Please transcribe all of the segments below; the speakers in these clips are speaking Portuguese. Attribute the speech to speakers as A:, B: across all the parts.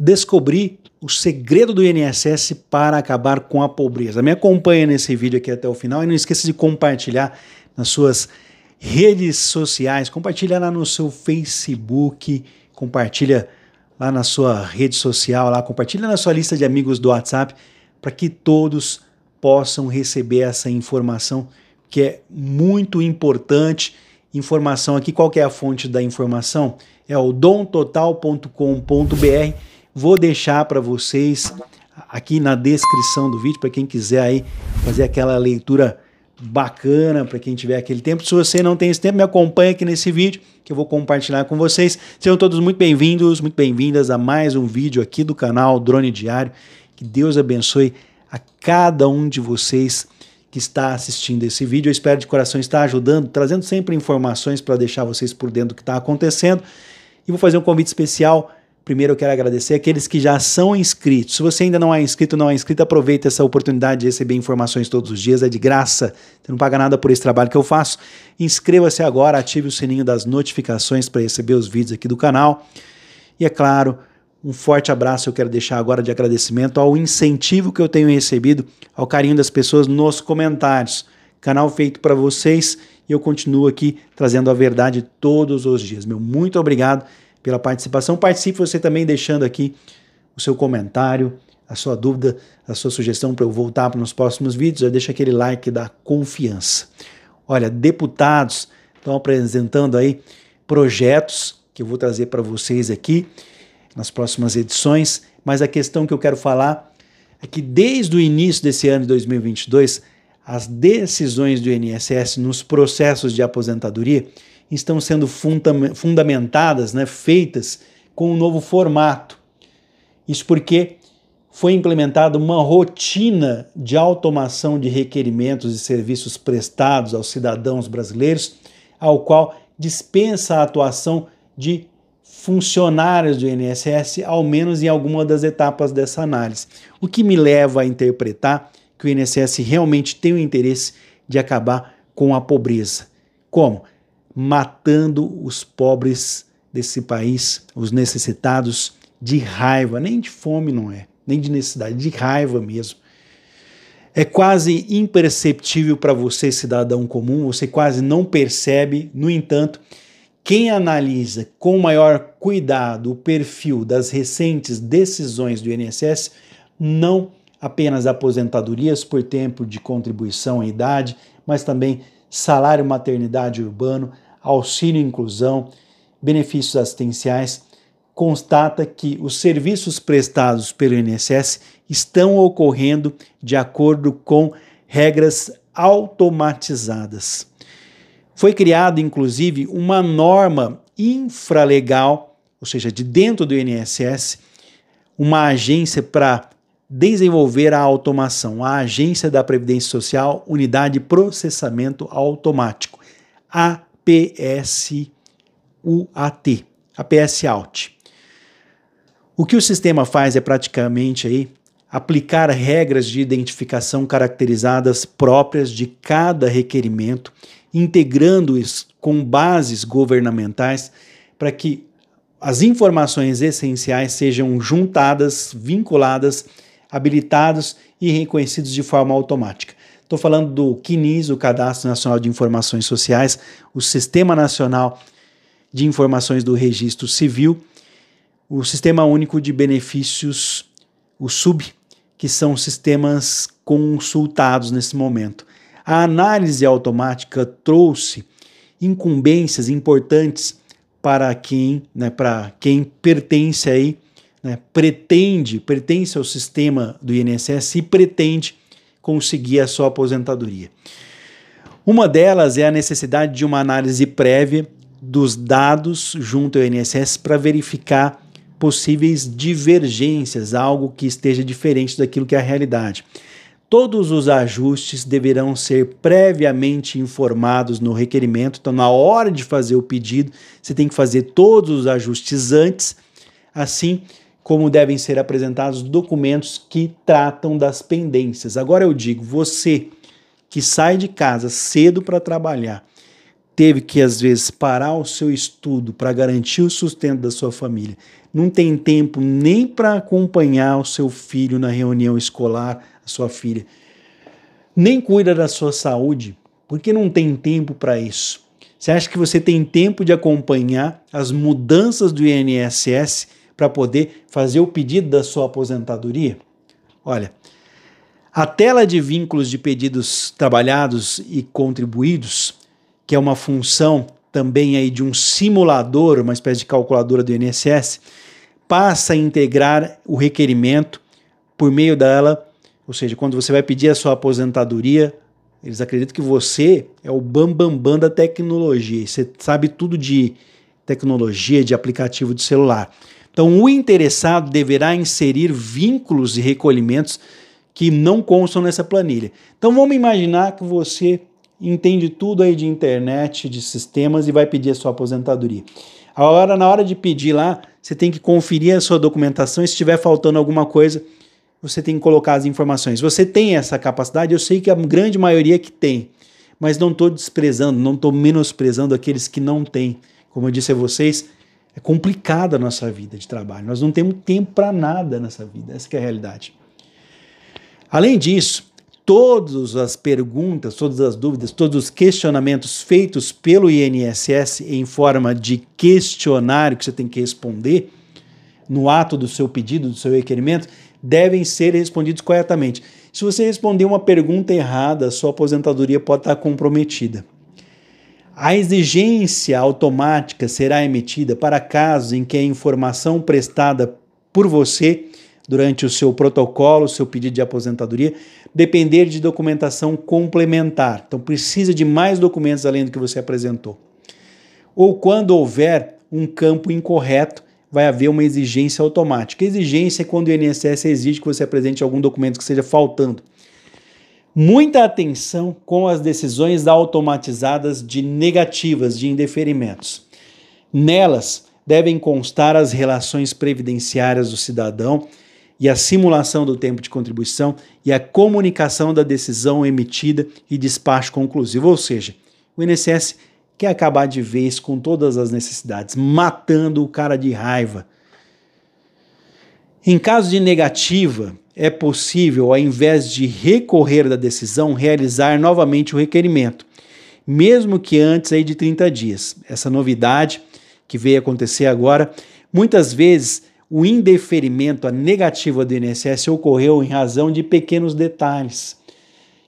A: descobrir o segredo do INSS para acabar com a pobreza. Me acompanha nesse vídeo aqui até o final e não esqueça de compartilhar nas suas redes sociais, compartilha lá no seu Facebook, compartilha lá na sua rede social, lá compartilha na sua lista de amigos do WhatsApp para que todos possam receber essa informação que é muito importante. Informação aqui, qual é a fonte da informação? É o domtotal.com.br Vou deixar para vocês aqui na descrição do vídeo para quem quiser aí fazer aquela leitura bacana para quem tiver aquele tempo. Se você não tem esse tempo, me acompanha aqui nesse vídeo que eu vou compartilhar com vocês. Sejam todos muito bem-vindos, muito bem-vindas a mais um vídeo aqui do canal Drone Diário. Que Deus abençoe a cada um de vocês que está assistindo esse vídeo. Eu espero de coração estar ajudando, trazendo sempre informações para deixar vocês por dentro do que está acontecendo. E vou fazer um convite especial Primeiro eu quero agradecer aqueles que já são inscritos. Se você ainda não é inscrito, não é inscrito, aproveita essa oportunidade de receber informações todos os dias, é de graça. Você não paga nada por esse trabalho que eu faço. Inscreva-se agora, ative o sininho das notificações para receber os vídeos aqui do canal. E é claro, um forte abraço eu quero deixar agora de agradecimento ao incentivo que eu tenho recebido, ao carinho das pessoas nos comentários. Canal feito para vocês e eu continuo aqui trazendo a verdade todos os dias. Meu muito obrigado pela participação. Participe você também deixando aqui o seu comentário, a sua dúvida, a sua sugestão para eu voltar para os próximos vídeos. já Deixa aquele like da confiança. Olha, deputados estão apresentando aí projetos que eu vou trazer para vocês aqui nas próximas edições, mas a questão que eu quero falar é que desde o início desse ano de 2022, as decisões do INSS nos processos de aposentadoria estão sendo fundamentadas, né, feitas com um novo formato. Isso porque foi implementada uma rotina de automação de requerimentos e serviços prestados aos cidadãos brasileiros, ao qual dispensa a atuação de funcionários do INSS, ao menos em alguma das etapas dessa análise. O que me leva a interpretar que o INSS realmente tem o interesse de acabar com a pobreza. Como? matando os pobres desse país, os necessitados de raiva, nem de fome não é, nem de necessidade, de raiva mesmo. É quase imperceptível para você, cidadão comum, você quase não percebe. No entanto, quem analisa com maior cuidado o perfil das recentes decisões do INSS, não apenas aposentadorias por tempo de contribuição à idade, mas também salário maternidade urbano, auxílio inclusão, benefícios assistenciais, constata que os serviços prestados pelo INSS estão ocorrendo de acordo com regras automatizadas. Foi criada, inclusive, uma norma infralegal, ou seja, de dentro do INSS, uma agência para desenvolver a automação, a Agência da Previdência Social, Unidade de Processamento Automático, APSUAT, APS Out. O que o sistema faz é praticamente aí aplicar regras de identificação caracterizadas próprias de cada requerimento, integrando-os com bases governamentais para que as informações essenciais sejam juntadas, vinculadas habilitados e reconhecidos de forma automática. Estou falando do CNIS, o Cadastro Nacional de Informações Sociais, o Sistema Nacional de Informações do Registro Civil, o Sistema Único de Benefícios, o SUB, que são sistemas consultados nesse momento. A análise automática trouxe incumbências importantes para quem, né, para quem pertence aí né, pretende, pertence ao sistema do INSS e pretende conseguir a sua aposentadoria. Uma delas é a necessidade de uma análise prévia dos dados junto ao INSS para verificar possíveis divergências, algo que esteja diferente daquilo que é a realidade. Todos os ajustes deverão ser previamente informados no requerimento, então, na hora de fazer o pedido, você tem que fazer todos os ajustes antes. Assim, como devem ser apresentados documentos que tratam das pendências. Agora eu digo, você que sai de casa cedo para trabalhar, teve que às vezes parar o seu estudo para garantir o sustento da sua família, não tem tempo nem para acompanhar o seu filho na reunião escolar, a sua filha, nem cuida da sua saúde, porque não tem tempo para isso. Você acha que você tem tempo de acompanhar as mudanças do INSS para poder fazer o pedido da sua aposentadoria? Olha, a tela de vínculos de pedidos trabalhados e contribuídos, que é uma função também aí de um simulador, uma espécie de calculadora do INSS, passa a integrar o requerimento por meio dela, ou seja, quando você vai pedir a sua aposentadoria, eles acreditam que você é o bambambam bam, bam da tecnologia, você sabe tudo de tecnologia, de aplicativo de celular. Então, o interessado deverá inserir vínculos e recolhimentos que não constam nessa planilha. Então, vamos imaginar que você entende tudo aí de internet, de sistemas e vai pedir a sua aposentadoria. Agora, na hora de pedir lá, você tem que conferir a sua documentação e se estiver faltando alguma coisa, você tem que colocar as informações. Você tem essa capacidade, eu sei que a grande maioria que tem, mas não estou desprezando, não estou menosprezando aqueles que não têm. Como eu disse a vocês, é complicada a nossa vida de trabalho. Nós não temos tempo para nada nessa vida. Essa é a realidade. Além disso, todas as perguntas, todas as dúvidas, todos os questionamentos feitos pelo INSS em forma de questionário que você tem que responder no ato do seu pedido, do seu requerimento, devem ser respondidos corretamente. Se você responder uma pergunta errada, sua aposentadoria pode estar comprometida. A exigência automática será emitida para casos em que a informação prestada por você durante o seu protocolo, seu pedido de aposentadoria, depender de documentação complementar. Então precisa de mais documentos além do que você apresentou. Ou quando houver um campo incorreto, vai haver uma exigência automática. Exigência é quando o INSS exige que você apresente algum documento que seja faltando muita atenção com as decisões automatizadas de negativas de indeferimentos. Nelas devem constar as relações previdenciárias do cidadão e a simulação do tempo de contribuição e a comunicação da decisão emitida e despacho conclusivo, ou seja, o INSS quer acabar de vez com todas as necessidades, matando o cara de raiva em caso de negativa, é possível, ao invés de recorrer da decisão, realizar novamente o requerimento, mesmo que antes aí de 30 dias. Essa novidade que veio acontecer agora, muitas vezes o indeferimento, a negativa do INSS ocorreu em razão de pequenos detalhes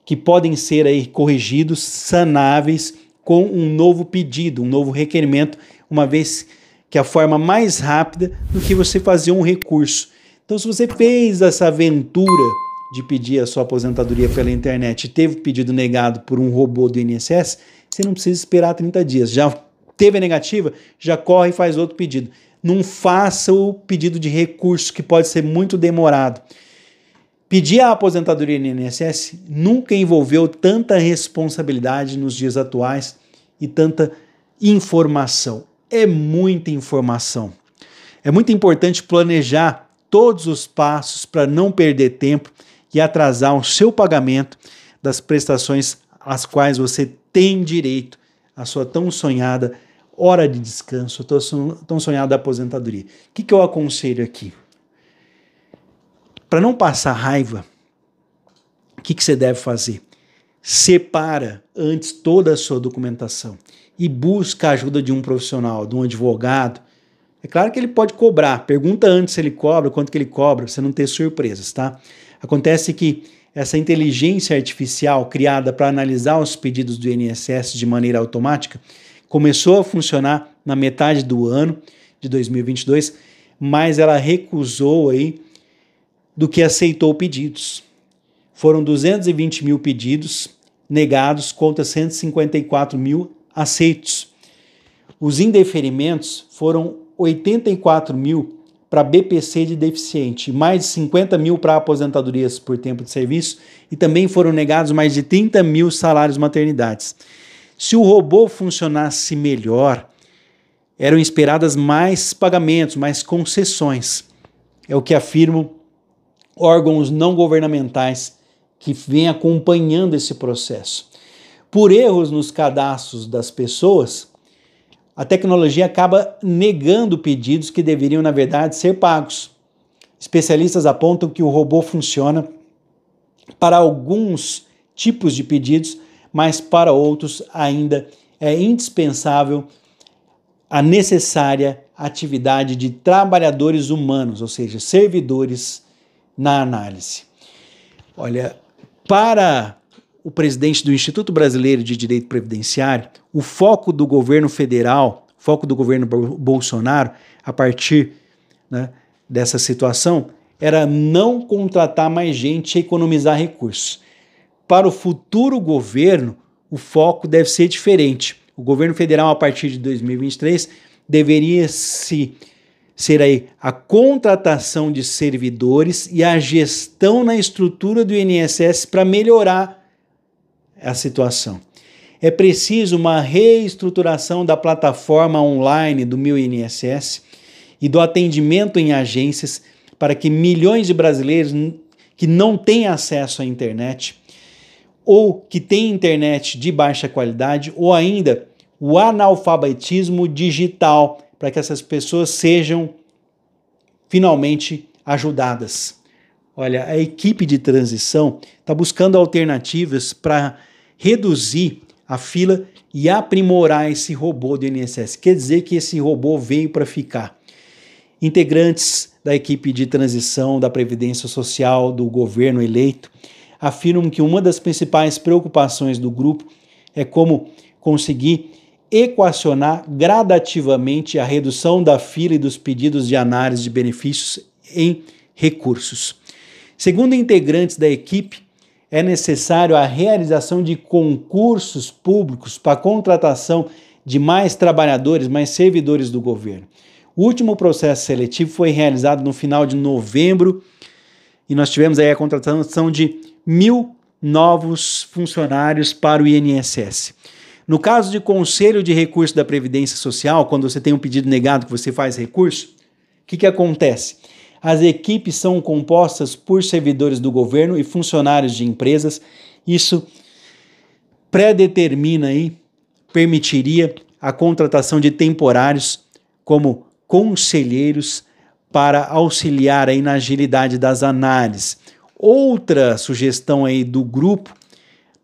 A: que podem ser aí corrigidos, sanáveis com um novo pedido, um novo requerimento, uma vez que a forma mais rápida do que você fazer um recurso então, se você fez essa aventura de pedir a sua aposentadoria pela internet e teve o pedido negado por um robô do INSS, você não precisa esperar 30 dias. Já teve a negativa, já corre e faz outro pedido. Não faça o pedido de recurso, que pode ser muito demorado. Pedir a aposentadoria no INSS nunca envolveu tanta responsabilidade nos dias atuais e tanta informação. É muita informação. É muito importante planejar todos os passos para não perder tempo e atrasar o seu pagamento das prestações às quais você tem direito, a sua tão sonhada hora de descanso, a tão sonhada aposentadoria. O que, que eu aconselho aqui? Para não passar raiva, o que, que você deve fazer? Separa antes toda a sua documentação e busca a ajuda de um profissional, de um advogado, é claro que ele pode cobrar, pergunta antes se ele cobra, quanto que ele cobra, para você não ter surpresas, tá? Acontece que essa inteligência artificial criada para analisar os pedidos do INSS de maneira automática começou a funcionar na metade do ano de 2022, mas ela recusou aí do que aceitou pedidos. Foram 220 mil pedidos negados contra 154 mil aceitos. Os indeferimentos foram 84 mil para BPC de deficiente, mais de 50 mil para aposentadorias por tempo de serviço e também foram negados mais de 30 mil salários maternidades. Se o robô funcionasse melhor, eram esperadas mais pagamentos, mais concessões. É o que afirmam órgãos não governamentais que vêm acompanhando esse processo. Por erros nos cadastros das pessoas, a tecnologia acaba negando pedidos que deveriam, na verdade, ser pagos. Especialistas apontam que o robô funciona para alguns tipos de pedidos, mas para outros ainda é indispensável a necessária atividade de trabalhadores humanos, ou seja, servidores na análise. Olha, para o presidente do Instituto Brasileiro de Direito Previdenciário, o foco do governo federal, foco do governo Bolsonaro, a partir né, dessa situação, era não contratar mais gente e economizar recursos. Para o futuro governo, o foco deve ser diferente. O governo federal, a partir de 2023, deveria se ser aí a contratação de servidores e a gestão na estrutura do INSS para melhorar a situação. É preciso uma reestruturação da plataforma online do meu INSS e do atendimento em agências para que milhões de brasileiros que não têm acesso à internet ou que têm internet de baixa qualidade ou ainda o analfabetismo digital para que essas pessoas sejam finalmente ajudadas. Olha, a equipe de transição está buscando alternativas para reduzir a fila e aprimorar esse robô do INSS. Quer dizer que esse robô veio para ficar. Integrantes da equipe de transição da Previdência Social do governo eleito afirmam que uma das principais preocupações do grupo é como conseguir equacionar gradativamente a redução da fila e dos pedidos de análise de benefícios em recursos. Segundo integrantes da equipe, é necessário a realização de concursos públicos para a contratação de mais trabalhadores, mais servidores do governo. O último processo seletivo foi realizado no final de novembro e nós tivemos aí a contratação de mil novos funcionários para o INSS. No caso de conselho de recurso da Previdência Social, quando você tem um pedido negado que você faz recurso, o que, que acontece? as equipes são compostas por servidores do governo e funcionários de empresas. Isso predetermina e permitiria a contratação de temporários como conselheiros para auxiliar aí na agilidade das análises. Outra sugestão aí do grupo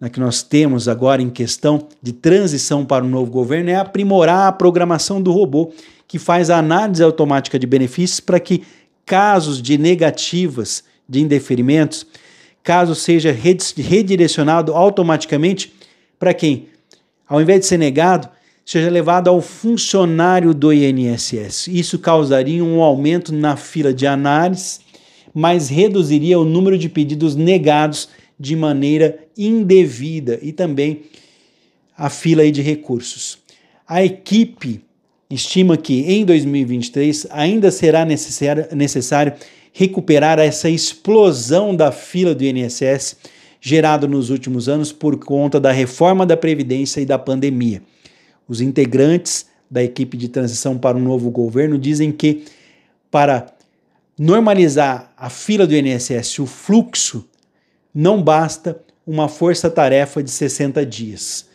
A: na né, que nós temos agora em questão de transição para o novo governo é aprimorar a programação do robô que faz a análise automática de benefícios para que casos de negativas de indeferimentos, caso seja redirecionado automaticamente para quem, ao invés de ser negado, seja levado ao funcionário do INSS. Isso causaria um aumento na fila de análise, mas reduziria o número de pedidos negados de maneira indevida e também a fila de recursos. A equipe estima que em 2023 ainda será necessário, necessário recuperar essa explosão da fila do INSS gerado nos últimos anos por conta da reforma da Previdência e da pandemia. Os integrantes da equipe de transição para um novo governo dizem que, para normalizar a fila do INSS, o fluxo, não basta uma força-tarefa de 60 dias.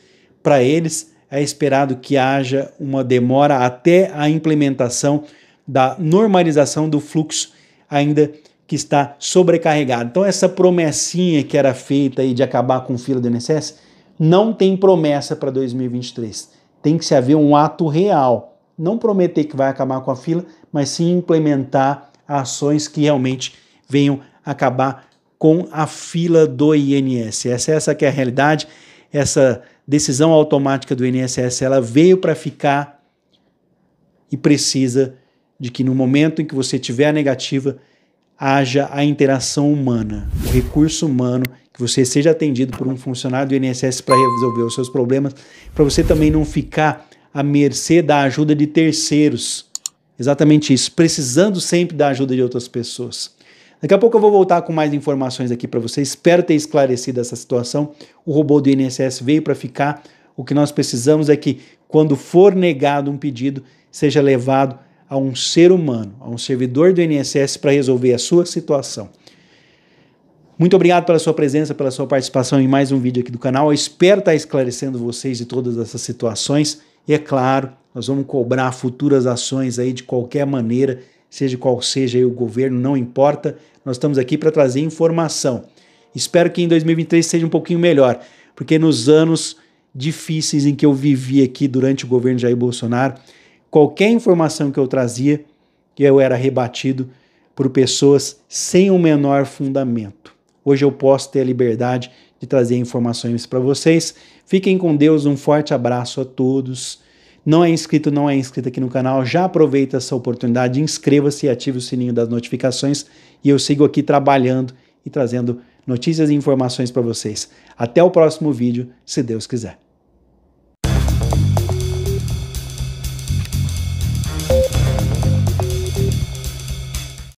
A: Para eles, é esperado que haja uma demora até a implementação da normalização do fluxo, ainda que está sobrecarregado. Então, essa promessinha que era feita aí de acabar com fila do INSS não tem promessa para 2023. Tem que se haver um ato real. Não prometer que vai acabar com a fila, mas sim implementar ações que realmente venham acabar com a fila do INSS. Essa, essa que é a realidade, essa decisão automática do INSS ela veio para ficar e precisa de que no momento em que você tiver a negativa haja a interação humana, o recurso humano, que você seja atendido por um funcionário do INSS para resolver os seus problemas, para você também não ficar à mercê da ajuda de terceiros. Exatamente isso, precisando sempre da ajuda de outras pessoas. Daqui a pouco eu vou voltar com mais informações aqui para você. Espero ter esclarecido essa situação. O robô do INSS veio para ficar. O que nós precisamos é que, quando for negado um pedido, seja levado a um ser humano, a um servidor do INSS para resolver a sua situação. Muito obrigado pela sua presença, pela sua participação em mais um vídeo aqui do canal. Eu espero estar esclarecendo vocês de todas essas situações. E é claro, nós vamos cobrar futuras ações aí de qualquer maneira, seja qual seja o governo, não importa. Nós estamos aqui para trazer informação. Espero que em 2023 seja um pouquinho melhor, porque nos anos difíceis em que eu vivi aqui durante o governo Jair Bolsonaro, qualquer informação que eu trazia, eu era rebatido por pessoas sem o menor fundamento. Hoje eu posso ter a liberdade de trazer informações para vocês. Fiquem com Deus, um forte abraço a todos não é inscrito, não é inscrito aqui no canal, já aproveita essa oportunidade, inscreva-se e ative o sininho das notificações e eu sigo aqui trabalhando e trazendo notícias e informações para vocês. Até o próximo vídeo, se Deus quiser.